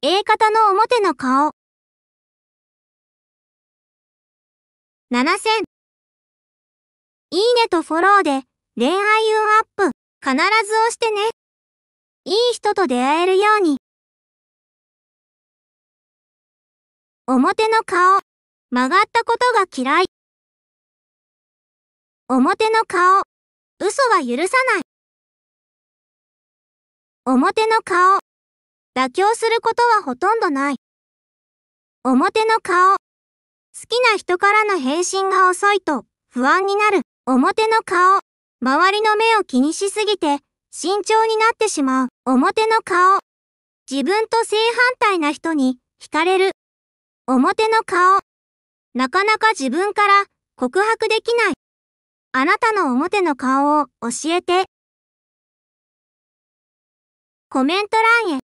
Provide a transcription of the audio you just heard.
A 型の表の顔。7000。いいねとフォローで恋愛運アップ必ず押してね。いい人と出会えるように。表の顔。曲がったことが嫌い。表の顔。嘘は許さない。表の顔。妥協することはほとんどない。表の顔。好きな人からの返信が遅いと不安になる。表の顔。周りの目を気にしすぎて慎重になってしまう。表の顔。自分と正反対な人に惹かれる。表の顔。なかなか自分から告白できない。あなたの表の顔を教えて。コメント欄へ。